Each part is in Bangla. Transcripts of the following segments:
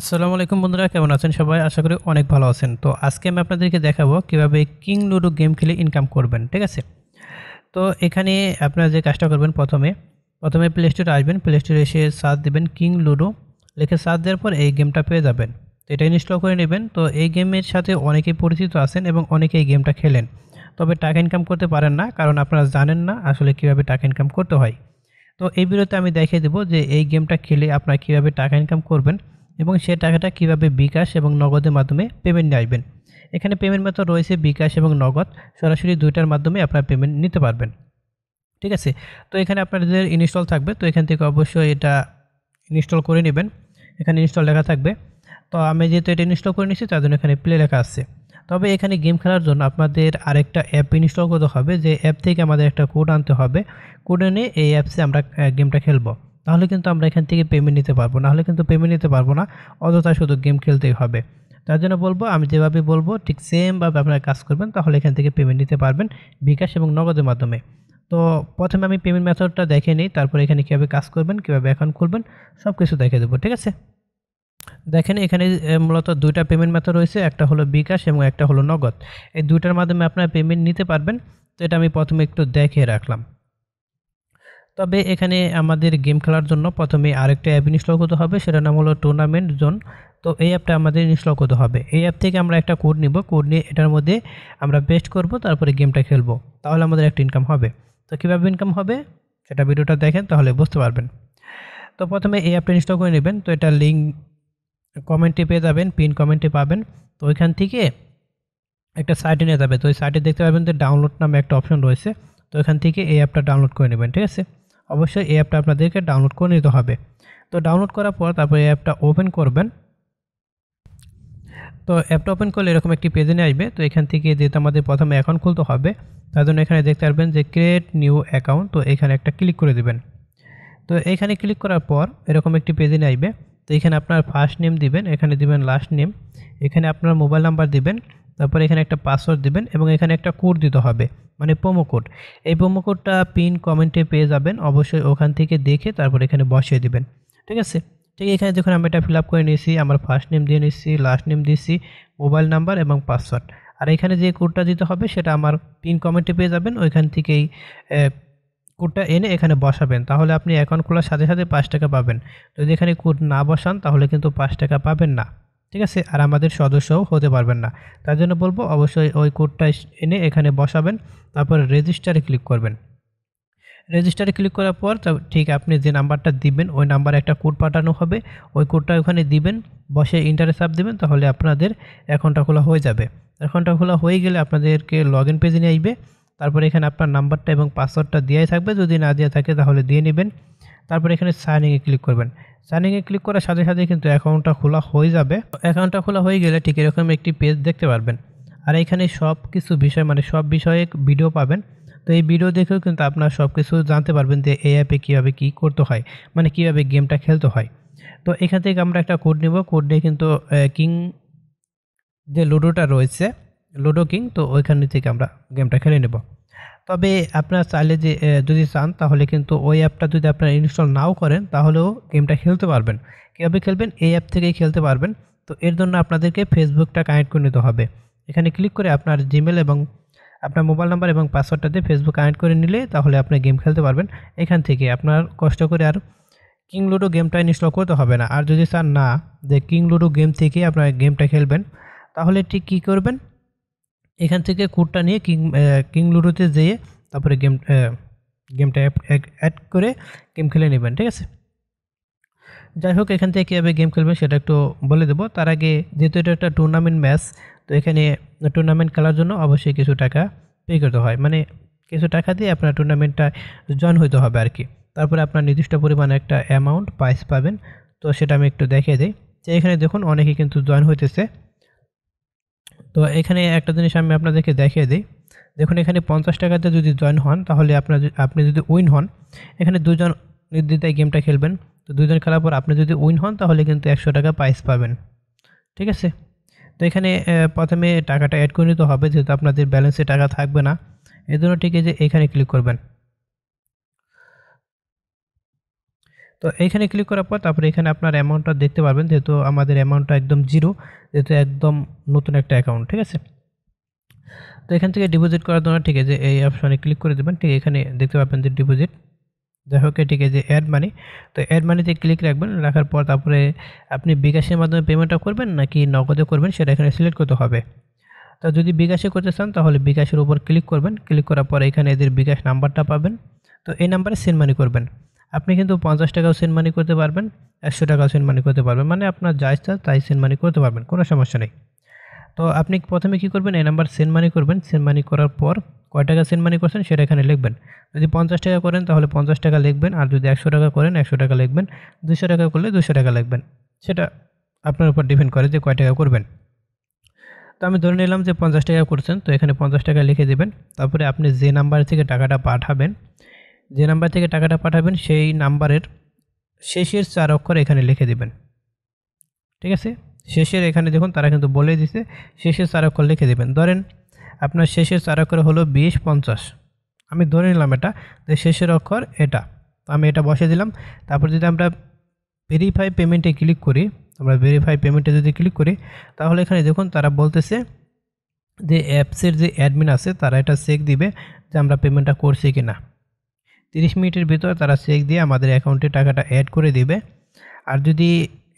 আসসালামু আলাইকুম বন্ধুরা কেমন আছেন সবাই আশা করি অনেক ভালো আছেন তো আজকে আমি আপনাদেরকে দেখাবো কীভাবে কিং লুডো গেম খেলে ইনকাম করবেন ঠিক আছে তো এখানে আপনারা যে কাজটা করবেন প্রথমে প্রথমে প্লে স্টোরে আসবেন প্লে স্টোরে এসে সাথ দেবেন কিং লুডো লিখে সাথ দেওয়ার পর এই গেমটা পেয়ে যাবেন তো এটা ইনস্টল করে নেবেন তো এই গেমের সাথে অনেকেই পরিচিত আছেন এবং অনেকে এই গেমটা খেলেন তবে টাকা ইনকাম করতে পারেন না কারণ আপনারা জানেন না আসলে কিভাবে টাকা ইনকাম করতে হয় তো এই ভিডিওতে আমি দেখিয়ে দেবো যে এই গেমটা খেলে আপনারা কীভাবে টাকা ইনকাম করবেন এবং সে টাকাটা কিভাবে বিকাশ এবং নগদের মাধ্যমে পেমেন্ট নিয়ে আসবেন এখানে পেমেন্ট মেথড রয়েছে বিকাশ এবং নগদ সরাসরি দুইটার মাধ্যমে আপনারা পেমেন্ট নিতে পারবেন ঠিক আছে তো এখানে আপনাদের ইনস্টল থাকবে তো এখান থেকে অবশ্যই এটা ইনস্টল করে নেবেন এখানে ইনস্টল লেখা থাকবে তো আমি যেহেতু এটা ইনস্টল করে নিচ্ছি তার জন্য এখানে প্লে লেখা আছে তবে এখানে গেম খেলার জন্য আপনাদের আরেকটা অ্যাপ ইনস্টল করতে হবে যে অ্যাপ থেকে আমাদের একটা কোড আনতে হবে কোড এনে এই অ্যাপসে আমরা গেমটা খেলবো তাহলে কিন্তু আমরা এখান থেকে পেমেন্ট নিতে পারবো না হলে কিন্তু পেমেন্ট নিতে পারবো না অযথা শুধু গেম খেলতেই হবে তার জন্য বলবো আমি যেভাবে বলবো ঠিক সেমভাবে আপনারা কাজ করবেন তাহলে এখান থেকে পেমেন্ট নিতে পারবেন বিকাশ এবং নগদের মাধ্যমে তো প্রথমে আমি পেমেন্ট মেথডটা দেখে নিই তারপরে এখানে কীভাবে কাজ করবেন কীভাবে অ্যাকাউন্ট খুলবেন সব কিছু দেখে দেবো ঠিক আছে দেখেন এখানে মূলত দুইটা পেমেন্ট মেথড রয়েছে একটা হলো বিকাশ এবং একটা হলো নগদ এই দুইটার মাধ্যমে আপনারা পেমেন্ট নিতে পারবেন তো এটা আমি প্রথমে একটু দেখে রাখলাম তবে এখানে আমাদের গেম খেলার জন্য প্রথমে আরেকটা অ্যাপ ইনস্টল করতে হবে সেটার নাম হলো টুর্নামেন্ট জোন তো এই অ্যাপটা আমাদের ইনস্টল করতে হবে এই অ্যাপ থেকে আমরা একটা কোড নিব কোড নিয়ে এটার মধ্যে আমরা পেস্ট করব তারপরে গেমটা খেলবো তাহলে আমাদের একটা ইনকাম হবে তো কীভাবে ইনকাম হবে সেটা ভিডিওটা দেখেন তাহলে বুঝতে পারবেন তো প্রথমে এই অ্যাপটা ইনস্টল করে নেবেন তো এটা লিঙ্ক কমেন্টে পেয়ে যাবেন পিন কমেন্টে পাবেন তো ওইখান থেকে একটা সাইটে নিয়ে যাবে তো ওই সাইটে দেখতে পাবেন যে ডাউনলোড নামে একটা অপশন রয়েছে তো এখান থেকে এই অ্যাপটা ডাউনলোড করে নেবেন ঠিক আছে অবশ্যই এই অ্যাপটা আপনাদেরকে ডাউনলোড করে নিতে হবে তো ডাউনলোড করার পর তারপরে এই অ্যাপটা ওপেন করবেন তো অ্যাপটা ওপেন করলে এরকম একটি পেজে নিয়ে আসবে তো এখান থেকে যেহেতু আমাদের প্রথমে অ্যাকাউন্ট খুলতে হবে তার জন্য এখানে দেখতে পারবেন যে ক্রিয়েট নিউ অ্যাকাউন্ট তো এখানে একটা ক্লিক করে দেবেন তো এখানে ক্লিক করার পর এরকম একটি পেজে নিয়ে আসবে তো এখানে আপনার ফার্স্ট নেম দিবেন এখানে দিবেন লাস্ট নেম এখানে আপনার মোবাইল নাম্বার দিবেন তারপরে এখানে একটা পাসওয়ার্ড দিবেন এবং এখানে একটা কোড দিতে হবে মানে প্রোমো কোড এই প্রোমো কোডটা পিন কমেন্টে পেয়ে যাবেন অবশ্যই ওখান থেকে দেখে তারপর এখানে বসিয়ে দিবেন ঠিক আছে ঠিক এখানে যখন আমি এটা ফিল আপ করে নিয়েছি আমার ফার্স্ট নেম দিয়ে নিচ্ছি লাস্ট নেম দিয়েছি মোবাইল নাম্বার এবং পাসওয়ার্ড আর এখানে যে কোডটা দিতে হবে সেটা আমার পিন কমেন্টে পেয়ে যাবেন ওইখান থেকেই কোডটা এনে এখানে বসাবেন তাহলে আপনি অ্যাকাউন্ট খোলার সাথে সাথে পাঁচ টাকা পাবেন যদি এখানে কোড না বসান তাহলে কিন্তু পাঁচ টাকা পাবেন না ঠিক আছে আর আমাদের সদস্যও হতে পারবেন না তার জন্য বলবো অবশ্যই ওই কোডটা এনে এখানে বসাবেন তারপর রেজিস্টারে ক্লিক করবেন রেজিস্টারে ক্লিক করার পর ঠিক আপনি যে নাম্বারটা দিবেন ওই নাম্বারে একটা কোড পাঠানো হবে ওই কোডটা ওখানে দিবেন বসে ইন্টারে সাপ দেবেন তাহলে আপনাদের অ্যাকাউন্টটা খোলা হয়ে যাবে অ্যাকাউন্টটা খোলা হয়ে গেলে আপনাদেরকে লগ ইন পেজে নিয়ে আসবে তারপরে এখানে আপনার নাম্বারটা এবং পাসওয়ার্ডটা দেওয়াই থাকবে যদি না দেওয়া থাকে তাহলে দিয়ে নেবেন তারপর এখানে সাইন ইনে ক্লিক করবেন সাইন ইনে ক্লিক করার সাথে সাথে কিন্তু অ্যাকাউন্টটা খোলা হয়ে যাবে অ্যাকাউন্টটা খোলা হয়ে গেলে ঠিক এরকম একটি পেজ দেখতে পারবেন আর এখানে সব কিছু বিষয় মানে সব বিষয়ে ভিডিও পাবেন তো এই ভিডিও দেখেও কিন্তু আপনার সব কিছু জানতে পারবেন যে এই অ্যাপে কীভাবে কী করতে হয় মানে কীভাবে গেমটা খেলতে হয় তো এখান থেকে আমরা একটা কোড নেব কোড নিয়ে কিন্তু কিং যে লুডোটা রয়েছে লুডো কিং তো ওইখান থেকে আমরা গেমটা খেলে নেব তবে আপনার চাইলে যে যদি চান তাহলে কিন্তু ওই অ্যাপটা যদি আপনার ইনস্টল নাও করেন তাহলেও গেমটা খেলতে পারবেন কীভাবে খেলবেন এই অ্যাপ থেকেই খেলতে পারবেন তো এর জন্য আপনাদেরকে ফেসবুকটা কানেক্ট করে নিতে হবে এখানে ক্লিক করে আপনার জিমেল এবং আপনার মোবাইল নাম্বার এবং পাসওয়ার্ডটা দিয়ে ফেসবুক কানেক্ট করে নিলে তাহলে আপনি গেম খেলতে পারবেন এখান থেকে আপনার কষ্ট করে আর কিং লুডো গেমটা ইনস্টল করতে হবে না আর যদি চান না যে কিং লুডো গেম থেকে আপনার গেমটা খেলবেন তাহলে ঠিক কী করবেন এখান থেকে কোডটা নিয়ে কিং কিং লুডোতে যেয়ে তারপরে গেম গেমটা অ্যাড করে গেম খেলে নেবেন ঠিক আছে যাই হোক এখান থেকে কীভাবে গেম খেলবেন সেটা একটু বলে দেবো তার আগে যেহেতু এটা একটা টুর্নামেন্ট ম্যাচ তো এখানে টুর্নামেন্ট খেলার জন্য অবশ্যই কিছু টাকা পে করতে হয় মানে কিছু টাকা দিয়ে আপনার টুর্নামেন্টটা জয়েন হইতে হবে আর কি তারপরে আপনার নির্দিষ্ট পরিমাণে একটা অ্যামাউন্ট প্রাইস পাবেন তো সেটা আমি একটু দেখিয়ে দিই যে এখানে দেখুন অনেকে কিন্তু জয়েন হইতেছে তো এখানে একটা জিনিস আমি আপনাদেরকে দেখিয়ে দিই দেখুন এখানে পঞ্চাশ টাকাতে যদি জয়েন হন তাহলে আপনার আপনি যদি উইন হন এখানে দুজন নির্দিতায় গেমটা খেলবেন তো দুজন খেলার পর আপনি যদি উইন হন তাহলে কিন্তু একশো টাকা প্রাইস পাবেন ঠিক আছে তো এখানে প্রথমে টাকাটা অ্যাড করে নিতে হবে যেহেতু আপনাদের ব্যালেন্সে টাকা থাকবে না এই জন্য ঠিক যে এখানে ক্লিক করবেন তো এইখানে ক্লিক করার পর তারপরে এখানে আপনার অ্যামাউন্টটা দেখতে পারবেন যেহেতু আমাদের অ্যামাউন্টটা একদম জিরো যেহেতু একদম নতুন একটা অ্যাকাউন্ট ঠিক আছে তো এখান থেকে ডিপোজিট করার জন্য ঠিক আছে এই অপশানে ক্লিক করে দেবেন ঠিক এখানে দেখতে পাবেন যে ডিপোজিট যাই হোক ঠিক যে অ্যাড মানি তো অ্যাড মানিতে ক্লিক রাখবেন রাখার পর তারপরে আপনি বিকাশের মাধ্যমে পেমেন্টটা করবেন নাকি নগদে করবেন সেটা এখানে সিলেক্ট করতে হবে তো যদি বিকাশে করতে চান তাহলে বিকাশের উপর ক্লিক করবেন ক্লিক করার পর এখানে এদের বিকাশ নাম্বারটা পাবেন তো এই নাম্বারে সেন্ড মানি করবেন আপনি কিন্তু পঞ্চাশ টাকাও সেন্ড মানি করতে পারবেন একশো টাকাও সেন্ড মানি করতে পারবেন মানে আপনার যা ইচ্ছা তাই সেন্ড মানি করতে পারবেন কোনো সমস্যা নেই তো আপনি প্রথমে কী করবেন এই নাম্বার সেন্ড মানি করবেন সেন্ড মানি করার পর কয় টাকা সেন্ড মানি করছেন সেটা এখানে লিখবেন যদি পঞ্চাশ টাকা করেন তাহলে পঞ্চাশ টাকা লিখবেন আর যদি একশো টাকা করেন একশো টাকা লিখবেন দুশো টাকা করলে দুশো টাকা লিখবেন সেটা আপনার উপর ডিপেন্ড করে যে কয় টাকা করবেন তো আমি ধরে নিলাম যে পঞ্চাশ টাকা করছেন তো এখানে পঞ্চাশ টাকা লিখে দেবেন তারপরে আপনি যে নাম্বার থেকে টাকাটা পাঠাবেন যে নাম্বার থেকে টাকাটা পাঠাবেন সেই নাম্বারের শেষের চার অক্ষর এখানে লিখে দেবেন ঠিক আছে শেষের এখানে দেখুন তারা কিন্তু বলে দিছে শেষের চার অক্ষর লিখে দেবেন ধরেন আপনার শেষের চার অক্ষর হলো বিশ পঞ্চাশ আমি ধরে নিলাম এটা যে শেষের অক্ষর এটা আমি এটা বসে দিলাম তারপর যদি আমরা ভেরিফাই পেমেন্টে ক্লিক করি আমরা ভেরিফাই পেমেন্টে যদি ক্লিক করি তাহলে এখানে দেখুন তারা বলতেছে যে অ্যাপসের যে অ্যাডমিন আছে তারা এটা চেক দিবে যে আমরা পেমেন্টটা করছি কি না তিরিশ মিনিটের ভিতর তারা চেক দিয়ে আমাদের অ্যাকাউন্টে টাকাটা অ্যাড করে দেবে আর যদি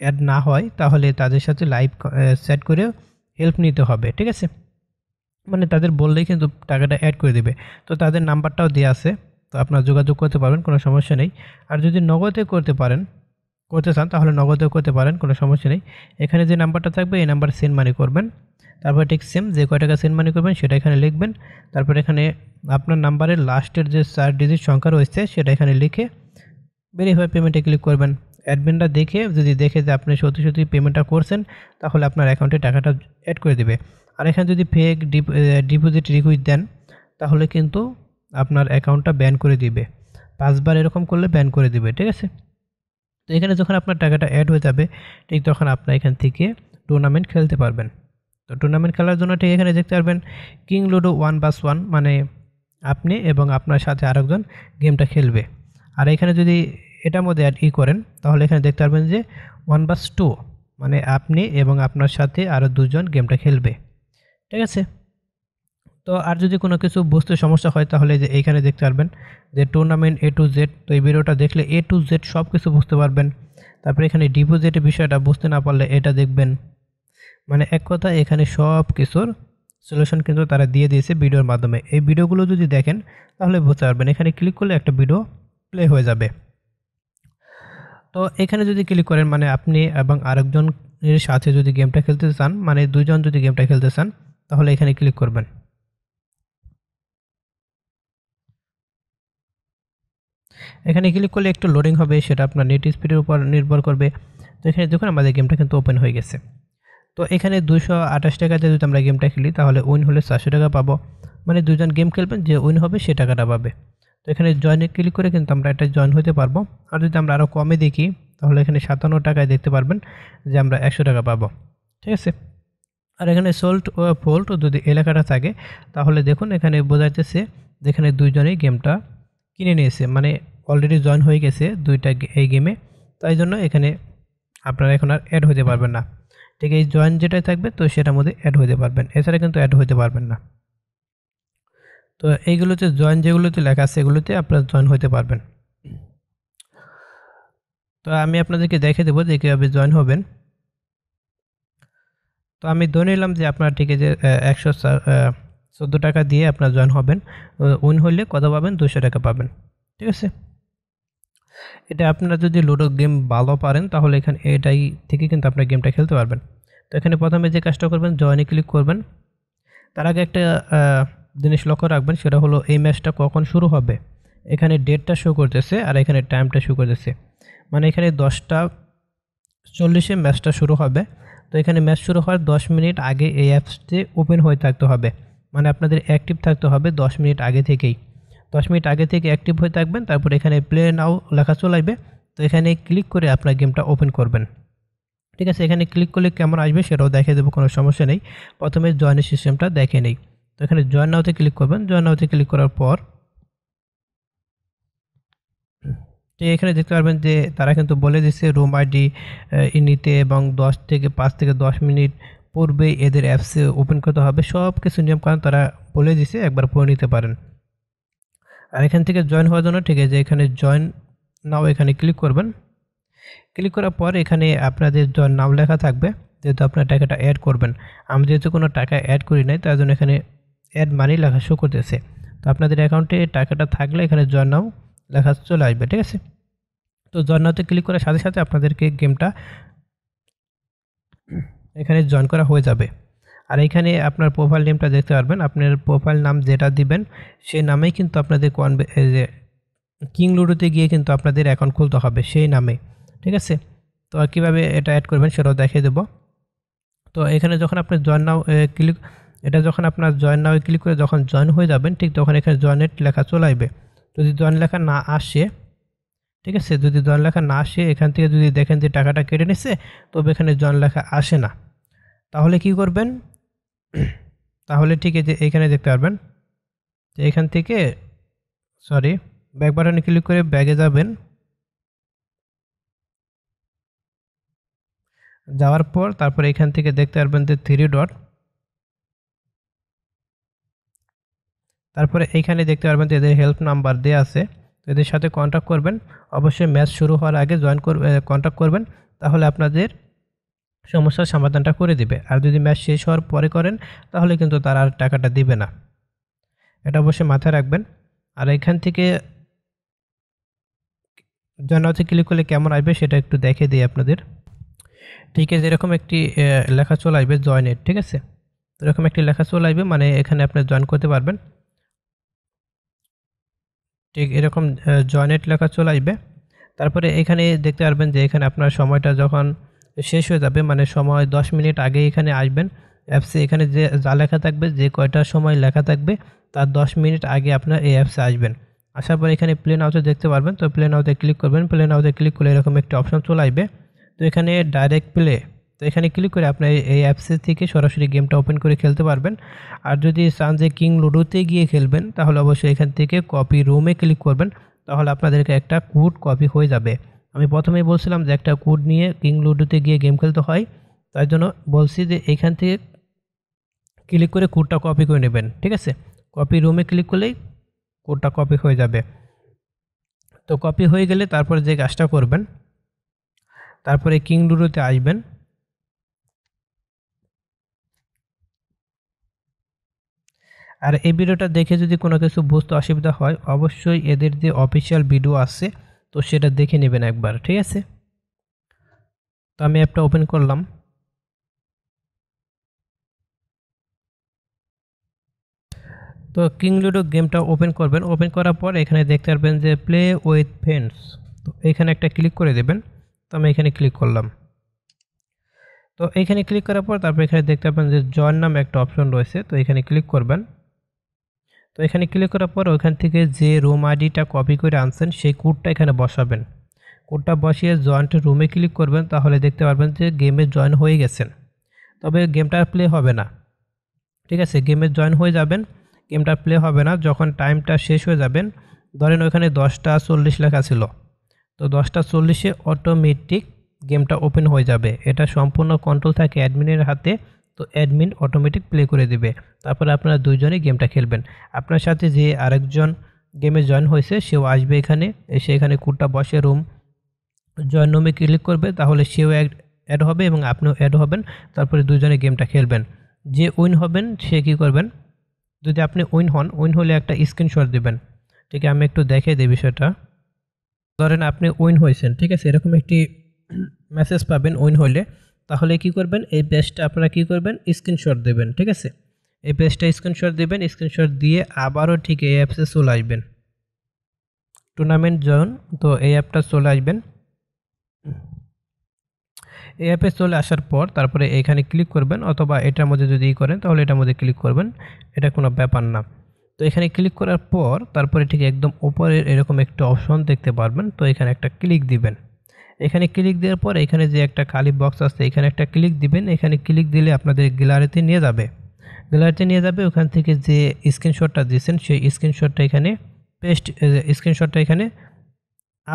অ্যাড না হয় তাহলে তাদের সাথে লাইভ চ্যাট করেও হেল্প নিতে হবে ঠিক আছে মানে তাদের বললেই কিন্তু টাকাটা অ্যাড করে দেবে তো তাদের নাম্বারটাও দেওয়া আছে তো আপনারা যোগাযোগ করতে পারবেন কোনো সমস্যা নেই আর যদি নগদে করতে পারেন করতে চান তাহলে নগদেও করতে পারেন কোনো সমস্যা নেই এখানে যে নাম্বারটা থাকবে এই নাম্বার সেন্ড মানি করবেন তারপর ঠিক সেম যে কয় টাকা সেন্ড মানি করবেন সেটা এখানে লিখবেন তারপর এখানে আপনার নাম্বারের লাস্টের যে চার ডিজিট সংখ্যা রয়েছে সেটা এখানে লিখে ভেরিফাই পেমেন্টে ক্লিক করবেন অ্যাডমিনটা দেখে যদি দেখে যে আপনি সত্যি সত্যি পেমেন্টটা করছেন তাহলে আপনার অ্যাকাউন্টে টাকাটা অ্যাড করে দেবে আর এখানে যদি ফেক ডিপোজিট রিকুইস্ট দেন তাহলে কিন্তু আপনার অ্যাকাউন্টটা ব্যান করে দিবে পাঁচবার এরকম করলে ব্যান করে দিবে ঠিক আছে তো এখানে যখন আপনার টাকাটা অ্যাড হয়ে যাবে ঠিক তখন আপনার এখান থেকে টুর্নামেন্ট খেলতে পারবেন তো টুর্নামেন্ট খেলার জন্য ঠিক এখানে দেখতে পারবেন King Ludo one vs one মানে আপনি এবং আপনার সাথে আরেকজন গেমটা খেলবে আর এখানে যদি এটার মধ্যে অ্যাড ই করেন তাহলে এখানে দেখতে পারবেন যে ওয়ান বাস টু মানে আপনি এবং আপনার সাথে আরও দুজন গেমটা খেলবে ঠিক আছে তো আর যদি কোনো কিছু বুঝতে সমস্যা হয় তাহলে যে এইখানে দেখতে পারবেন যে টুর্নামেন্ট এ টু জেড তো এই ভিডিওটা দেখলে এ টু জেড সব কিছু বুঝতে পারবেন তারপরে এখানে ডিপোজিটের বিষয়টা বুঝতে না পারলে এটা দেখবেন মানে এক কথা এখানে সব কিছুর সলিউশন কিন্তু তারা দিয়ে দিয়েছে ভিডিওর মাধ্যমে এই ভিডিওগুলো যদি দেখেন তাহলে বুঝতে পারবেন এখানে ক্লিক করলে একটা ভিডিও প্লে হয়ে যাবে তো এখানে যদি ক্লিক করেন মানে আপনি এবং আরেকজনের সাথে যদি গেমটা খেলতে চান মানে দুজন যদি গেমটা খেলতে চান তাহলে এখানে ক্লিক করবেন এখানে ক্লিক করলে একটু লোডিং হবে সেটা আপনার নেট স্পিডের উপর নির্ভর করবে তো এখানে দেখুন আমাদের গেমটা কিন্তু ওপেন হয়ে গেছে তো এখানে দুশো আঠাশ টাকাতে যদি আমরা গেমটা খেলি তাহলে উইন হলে চারশো টাকা পাবো মানে দুজন গেম খেলবেন যে উইন হবে সে টাকাটা পাবে তো এখানে জয়েনে ক্লিক করে কিন্তু আমরা এটা জয়েন হতে পারবো আর যদি আমরা আরও কমে দেখি তাহলে এখানে সাতান্ন টাকায় দেখতে পারবেন যে আমরা একশো টাকা পাবো ঠিক আছে আর এখানে সোল্ট ও ফোল্ট যদি এলাকাটা থাকে তাহলে দেখুন এখানে বোঝাইতেছে যেখানে দুইজনেই গেমটা কিনে নিয়েছে মানে অলরেডি জয়েন হয়ে গেছে দুইটা এই গেমে তাই জন্য এখানে আপনারা এখন আর অ্যাড হতে পারবেন না ঠিক এই জয়েন যেটাই থাকবে তো সেটার মধ্যে অ্যাড হতে পারবেন এছাড়া কিন্তু অ্যাড হতে পারবেন না তো এইগুলোতে জয়েন যেগুলোতে লেখা আছে এগুলোতে আপনারা জয়েন হতে পারবেন তো আমি আপনাদেরকে দেখে দেবো যে কীভাবে জয়েন হবেন তো আমি ধরে নিলাম যে আপনার ঠিক যে একশো চোদ্দো টাকা দিয়ে আপনার জয়েন হবেন উইন হলে কত পাবেন দুশো টাকা পাবেন ঠিক আছে এটা আপনারা যদি লুডো গেম ভালো পারেন তাহলে এখানে এটাই থেকে কিন্তু আপনার গেমটা খেলতে পারবেন তো এখানে প্রথমে যে কাজটা করবেন জয়েনে ক্লিক করবেন তার আগে একটা জিনিস লক্ষ্য রাখবেন সেটা হলো এই ম্যাচটা কখন শুরু হবে এখানে ডেটটা শো করতেছে আর এখানে টাইমটা শো করতেছে মানে এখানে দশটা চল্লিশে ম্যাচটা শুরু হবে তো এখানে ম্যাচ শুরু হওয়ার দশ মিনিট আগে এই অ্যাপসটি ওপেন হয়ে থাকতে হবে মানে আপনাদের অ্যাক্টিভ থাকতে হবে দশ মিনিট আগে থেকেই দশ মিনিট আগে থেকে অ্যাক্টিভ হয়ে থাকবেন তারপর এখানে প্লে নাও লেখা চলাইবে তো এখানে ক্লিক করে আপনার গেমটা ওপেন করবেন ঠিক আছে এখানে ক্লিক করলে কেমন আসবে সেটাও দেখে দেবো কোনো সমস্যা নেই প্রথমে জয়েনের সিস্টেমটা দেখে নেই তো এখানে জয়েন নাওতে ক্লিক করবেন জয়েন নাওতে ক্লিক করার পর তো এখানে দেখতে পারবেন যে তারা কিন্তু বলে দিচ্ছে রুম আইডি নিতে এবং দশ থেকে পাঁচ থেকে দশ মিনিট পূর্বে এদের অ্যাপসে ওপেন করতে হবে সব কিছু নিয়ম কারণ তারা বলে দিছে একবার পড়ে নিতে পারেন আর এখান থেকে জয়েন হওয়ার জন্য ঠিক আছে এখানে জয়েন নাও এখানে ক্লিক করবেন ক্লিক করার পর এখানে আপনাদের জয়েন নাম লেখা থাকবে যেহেতু আপনার টাকাটা অ্যাড করবেন আমি যেহেতু কোনো টাকা অ্যাড করি নাই তার জন্য এখানে অ্যাড মানি লেখা শো করতেছে তো আপনাদের অ্যাকাউন্টে টাকাটা থাকলে এখানে জয়েন নাও লেখা চলে আসবে ঠিক আছে তো জয়েন নাওতে ক্লিক করার সাথে সাথে আপনাদেরকে গেমটা এখানে জয়েন করা হয়ে যাবে আর এখানে আপনার প্রোফাইল নেমটা দেখতে পারবেন আপনার প্রোফাইল নাম যেটা দিবেন সে নামেই কিন্তু আপনাদের কনভে কিং লুডোতে গিয়ে কিন্তু আপনাদের অ্যাকাউন্ট খুলতে হবে সেই নামে ঠিক আছে তো কীভাবে এটা অ্যাড করবেন সেটাও দেখিয়ে দেবো তো এখানে যখন আপনি জয়েন নাও ক্লিক এটা যখন আপনার জয়েন নাও ক্লিক করে যখন জয়েন হয়ে যাবেন ঠিক তখন এখানে জয়েনেট লেখা চলে আসবে যদি জয়েন লেখা না আসে ঠিক আছে যদি জন লেখা না আসে এখান থেকে যদি দেখেন যে টাকাটা কেটে নিচ্ছে তবে এখানে জয়েন লেখা আসে না তাহলে কি করবেন তাহলে ঠিক আছে এইখানে দেখতে পারবেন যে এখান থেকে সরি ব্যাক বাটনে ক্লিক করে ব্যাগে যাবেন যাওয়ার পর তারপর এখান থেকে দেখতে পারবেন যে থ্রি ডট তারপরে এইখানে দেখতে পারবেন যে এদের হেল্প নাম্বার দেওয়া আছে তো এদের সাথে কন্ট্যাক্ট করবেন অবশ্যই ম্যাচ শুরু হওয়ার আগে জয়েন করবে কন্ট্যাক্ট করবেন তাহলে আপনাদের সমস্যার সমাধানটা করে দিবে আর যদি ম্যাচ শেষ হওয়ার পরে করেন তাহলে কিন্তু তার আর টাকাটা দিবে না এটা অবশ্যই মাথায় রাখবেন আর এখান থেকে জানাতে ক্লিক করলে কেমন আসবে সেটা একটু দেখে দিই আপনাদের ঠিক আছে এরকম একটি লেখা চলে আসবে জয়েনের ঠিক আছে এরকম একটি লেখা চলে আসবে মানে এখানে আপনি জয়েন করতে পারবেন ঠিক এরকম জয়েনেট লেখা চলে আসবে তারপরে এখানে দেখতে পারবেন যে এখানে আপনার সময়টা যখন শেষ হয়ে যাবে মানে সময় দশ মিনিট আগে এখানে আসবেন অ্যাপসে এখানে যে যা লেখা থাকবে যে কয়টা সময় লেখা থাকবে তার দশ মিনিট আগে আপনার এই অ্যাপসে আসবেন আসার পর এখানে প্লেন আউটে দেখতে পারবেন তো প্লেন আউটে ক্লিক করবেন প্লেন আউটে ক্লিক করলে এরকম একটি অপশন চলে আসবে তো এখানে ডাইরেক্ট প্লে তো এখানে ক্লিক করে আপনার এই অ্যাপসের থেকে সরাসরি গেমটা ওপেন করে খেলতে পারবেন আর যদি চান যে কিং লুডোতে গিয়ে খেলবেন তাহলে অবশ্যই এখান থেকে কপি রুমে ক্লিক করবেন তাহলে আপনাদেরকে একটা কুড কপি হয়ে যাবে আমি প্রথমেই বলছিলাম যে একটা কোড নিয়ে কিং লুডোতে গিয়ে গেম খেলতে হয় তার জন্য বলছি যে এখান থেকে ক্লিক করে কোডটা কপি করে নেবেন ঠিক আছে কপি রুমে ক্লিক করলেই কোডটা কপি হয়ে যাবে তো কপি হয়ে গেলে তারপরে যে কাজটা করবেন তারপরে কিং লুডোতে আসবেন আর এই ভিডিওটা দেখে যদি কোনো কিছু বুঝতে অসুবিধা হয় অবশ্যই এদের যে অফিসিয়াল ভিডিও আছে তো সেটা দেখে নেবেন একবার ঠিক আছে তো আমি অ্যাপটা ওপেন করলাম তো কিং লুডো গেমটা ওপেন করবেন ওপেন করার পর এখানে দেখতে পারবেন যে প্লে উইথ ফ্রেন্ডস তো এখানে একটা ক্লিক করে দেবেন তো আমি এখানে ক্লিক করলাম তো এখানে ক্লিক করার পর তারপর এখানে দেখতে পাবেন যে জয়েন নাম একটা অপশন রয়েছে তো এখানে ক্লিক করবেন তো এখানে ক্লিক করার পর ওখান থেকে যে রুম আইডিটা কপি করে আনছেন সেই কোডটা এখানে বসাবেন কোডটা বসিয়ে জয়েন্ট রুমে ক্লিক করবেন তাহলে দেখতে পারবেন যে গেমে জয়েন হয়ে গেছেন তবে গেমটা প্লে হবে না ঠিক আছে গেমে জয়েন হয়ে যাবেন গেমটা প্লে হবে না যখন টাইমটা শেষ হয়ে যাবেন ধরেন ওইখানে দশটা চল্লিশ লেখা ছিল তো দশটা চল্লিশে অটোমেটিক গেমটা ওপেন হয়ে যাবে এটা সম্পূর্ণ কন্ট্রোল থাকে অ্যাডমিনের হাতে তো অ্যাডমিন অটোমেটিক প্লে করে দেবে তারপরে আপনারা দুইজনে গেমটা খেলবেন আপনার সাথে যে আরেকজন গেমে জয়েন হয়েছে সেও আসবে এখানে এসে এখানে কুটটা বসে রুম জয়েন রুমে ক্লিক করবে তাহলে সেও অ্যাড হবে এবং আপনিও অ্যাড হবেন তারপরে দুজনে গেমটা খেলবেন যে উইন হবেন সে কী করবেন যদি আপনি উইন হন উইন হলে একটা স্ক্রিনশট দেবেন ঠিক আমি একটু দেখে দিই বিষয়টা ধরেন আপনি উইন হয়েছেন ঠিক আছে এরকম একটি মেসেজ পাবেন উইন হলে তাহলে কি করবেন এই পেজটা আপনারা কি করবেন স্ক্রিনশট দেবেন ঠিক আছে এই পেজটা স্ক্রিনশট দেবেন স্ক্রিনশট দিয়ে আবারও ঠিক এই অ্যাপসে চলে আসবেন টুর্নামেন্ট জয়েন তো এই অ্যাপটা চলে আসবেন এই অ্যাপে চলে আসার পর তারপরে এখানে ক্লিক করবেন অথবা এটার মধ্যে যদি ই করেন তাহলে এটার মধ্যে ক্লিক করবেন এটা কোনো ব্যাপার না তো এখানে ক্লিক করার পর তারপরে ঠিক একদম উপরের এরকম একটা অপশন দেখতে পারবেন তো এখানে একটা ক্লিক দিবেন এখানে ক্লিক দেওয়ার পর এখানে যে একটা খালি বক্স আছে এখানে একটা ক্লিক দিবেন এখানে ক্লিক দিলে আপনাদের গ্যালারিতে নিয়ে যাবে গ্যালারিতে নিয়ে যাবে ওখান থেকে যে স্ক্রিনশটটা দিয়েছেন সেই স্ক্রিনশটটা এখানে পেস্ট স্ক্রিনশটটা এখানে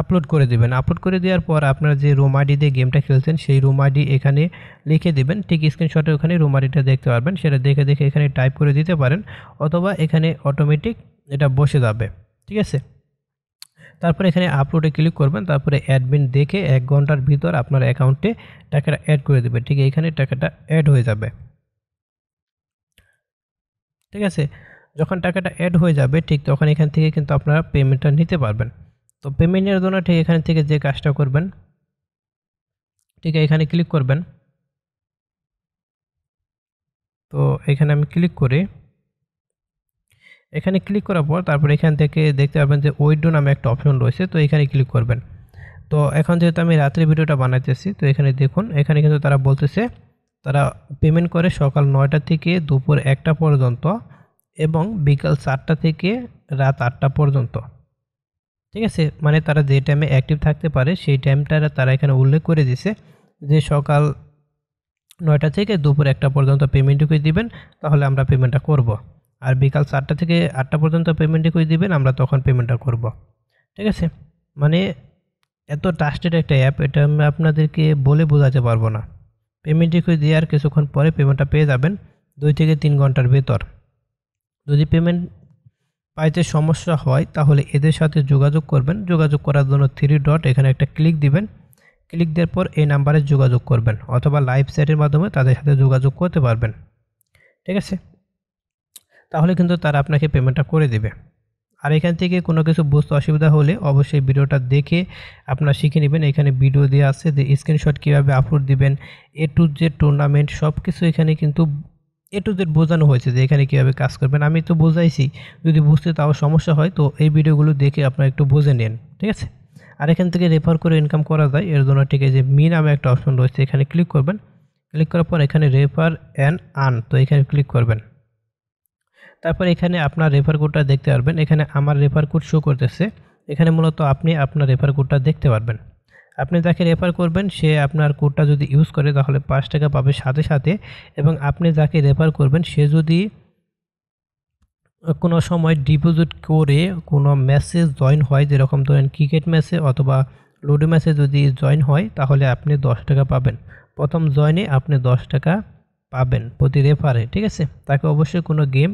আপলোড করে দিবেন আপলোড করে দেওয়ার পর আপনারা যে রুম আইডি দিয়ে গেমটা খেলছেন সেই রুম আইডি এখানে লিখে দেবেন ঠিক স্ক্রিনশটে ওখানে রুম আইডিটা দেখতে পারবেন সেটা দেখে দেখে এখানে টাইপ করে দিতে পারেন অথবা এখানে অটোমেটিক এটা বসে যাবে ঠিক আছে তারপর এখানে আপলোডে ক্লিক করবেন তারপরে অ্যাডমিন দেখে এক ঘন্টার ভিতর আপনার অ্যাকাউন্টে টাকাটা অ্যাড করে দেবে ঠিক এখানে টাকাটা অ্যাড হয়ে যাবে ঠিক আছে যখন টাকাটা অ্যাড হয়ে যাবে ঠিক তখন এখান থেকে কিন্তু আপনারা পেমেন্টটা নিতে পারবেন তো পেমেন্টের জন্য ঠিক এখান থেকে যে কাজটা করবেন ঠিক এখানে ক্লিক করবেন তো এখানে আমি ক্লিক করে এখানে ক্লিক করার পর তারপর এখান থেকে দেখতে পাবেন যে উইডো নামে একটা অপশন রয়েছে তো এখানে ক্লিক করবেন তো এখন যেহেতু আমি রাত্রে ভিডিওটা বানাইতেছি তো এখানে দেখুন এখানে কিন্তু তারা বলতেছে তারা পেমেন্ট করে সকাল নয়টা থেকে দুপুর একটা পর্যন্ত এবং বিকাল চারটা থেকে রাত আটটা পর্যন্ত ঠিক আছে মানে তারা যে টাইমে অ্যাক্টিভ থাকতে পারে সেই টাইমটা তারা এখানে উল্লেখ করে দিছে যে সকাল নয়টা থেকে দুপুর একটা পর্যন্ত করে দিবেন তাহলে আমরা পেমেন্টটা করব আর বিকাল চারটা থেকে আটটা পর্যন্ত পেমেন্টই করে দিবেন আমরা তখন পেমেন্টটা করব ঠিক আছে মানে এত ট্রাস্টেড একটা অ্যাপ এটা আমি আপনাদেরকে বলে বোঝাতে পারবো না পেমেন্টটি করে দেওয়ার কিছুক্ষণ পরে পেমেন্টটা পেয়ে যাবেন দুই থেকে তিন ঘন্টার ভেতর যদি পেমেন্ট পাইতে সমস্যা হয় তাহলে এদের সাথে যোগাযোগ করবেন যোগাযোগ করার জন্য থ্রি ডট এখানে একটা ক্লিক দিবেন ক্লিক দেওয়ার পর এই নাম্বারে যোগাযোগ করবেন অথবা লাইভ চ্যাটের মাধ্যমে তাদের সাথে যোগাযোগ করতে পারবেন ঠিক আছে তাহলে কিন্তু তারা আপনাকে পেমেন্টটা করে দেবে আর এখান থেকে কোনো কিছু বুঝতে অসুবিধা হলে অবশ্যই ভিডিওটা দেখে আপনারা শিখে নেবেন এখানে ভিডিও দেওয়া আছে যে স্ক্রিনশট কীভাবে আপলোড দিবেন এ টু জেড টুর্নামেন্ট সব কিছু এখানে কিন্তু এ টু জেড বোঝানো হয়েছে যে এখানে কীভাবে কাজ করবেন আমি তো বোঝাইছি যদি বুঝতে তাও সমস্যা হয় তো এই ভিডিওগুলো দেখে আপনারা একটু বুঝে নেন ঠিক আছে আর এখান থেকে রেফার করে ইনকাম করা যায় এর জন্য ঠিক যে মি নামে একটা অপশন রয়েছে এখানে ক্লিক করবেন ক্লিক করার পর এখানে রেফার অ্যান্ড আন তো এখানে ক্লিক করবেন তারপর এখানে আপনার রেফার কোডটা দেখতে পারবেন এখানে আমার রেফার কোড শো করতেছে এখানে মূলত আপনি আপনার রেফার কোডটা দেখতে পারবেন আপনি যাকে রেফার করবেন সে আপনার কোডটা যদি ইউজ করে তাহলে পাঁচ টাকা পাবে সাথে সাথে এবং আপনি যাকে রেফার করবেন সে যদি কোনো সময় ডিপোজিট করে কোনো ম্যাচে জয়েন হয় যেরকম ধরেন ক্রিকেট ম্যাচে অথবা লুডো ম্যাচে যদি জয়েন হয় তাহলে আপনি দশ টাকা পাবেন প্রথম জয়েনে আপনি দশ টাকা পাবেন প্রতি রেফারে ঠিক আছে তাকে অবশ্যই কোনো গেম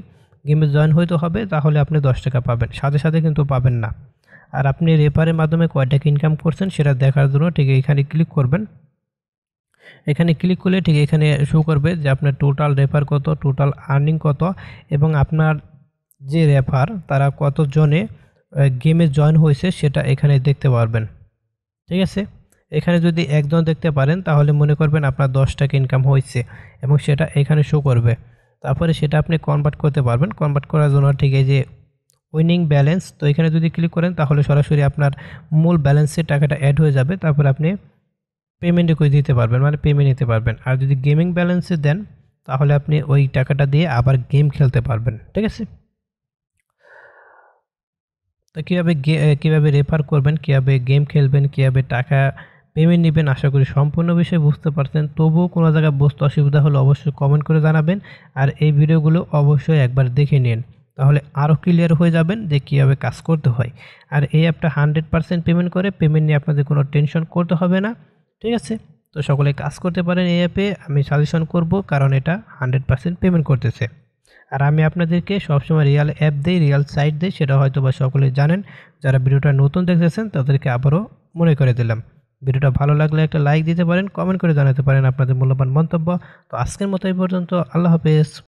গেমে জয়েন হইতে হবে তাহলে আপনি দশ টাকা পাবেন সাথে সাথে কিন্তু পাবেন না আর আপনি রেপারের মাধ্যমে কয় টাকা ইনকাম করছেন সেটা দেখার জন্য ঠিক এখানে ক্লিক করবেন এখানে ক্লিক করলে ঠিক এখানে শো করবে যে আপনার টোটাল রেফার কত টোটাল আর্নিং কত এবং আপনার যে রেফার তারা কতজনে গেমে জয়েন হয়েছে সেটা এখানে দেখতে পারবেন ঠিক আছে এখানে যদি একজন দেখতে পারেন তাহলে মনে করবেন আপনার দশ টাকা ইনকাম হয়েছে এবং সেটা এখানে শো করবে তারপরে সেটা আপনি কনভার্ট করতে পারবেন কনভার্ট করার জন্য ঠিক এই যে উইনিং ব্যালেন্স তো এখানে যদি ক্লিক করেন তাহলে সরাসরি আপনার মূল ব্যালেন্সে টাকাটা অ্যাড হয়ে যাবে তারপর আপনি পেমেন্টে করে দিতে পারবেন মানে পেমেন্ট নিতে পারবেন আর যদি গেমিং ব্যালেন্সে দেন তাহলে আপনি ওই টাকাটা দিয়ে আবার গেম খেলতে পারবেন ঠিক আছে তো কীভাবে কীভাবে রেফার করবেন কীভাবে গেম খেলবেন কীভাবে টাকা পেমেন্ট নেবেন আশা করি সম্পূর্ণ বিষয়ে বুঝতে পারছেন তবুও কোনো জায়গায় বুঝতে অসুবিধা হলে অবশ্যই কমেন্ট করে জানাবেন আর এই ভিডিওগুলো অবশ্যই একবার দেখে নিন তাহলে আরও ক্লিয়ার হয়ে যাবেন যে কীভাবে কাজ করতে হয় আর এই অ্যাপটা হান্ড্রেড পারসেন্ট পেমেন্ট করে পেমেন্ট নিয়ে আপনাদের কোনো টেনশন করতে হবে না ঠিক আছে তো সকলে কাজ করতে পারেন এই অ্যাপে আমি সাজেশন করব কারণ এটা হান্ড্রেড পারসেন্ট পেমেন্ট করতেছে আর আমি আপনাদেরকে সবসময় রিয়াল অ্যাপ দিই রিয়াল সাইট দিই সেটা হয়তো বা সকলে জানেন যারা ভিডিওটা নতুন দেখতেছেন তাদেরকে আবারও মনে করে দিলাম ভিডিওটা ভালো লাগলে একটা লাইক দিতে পারেন কমেন্ট করে জানাতে পারেন আপনাদের মূল্যবান মন্তব্য তো আজকের মতো এই পর্যন্ত আল্লাহ হাফেজ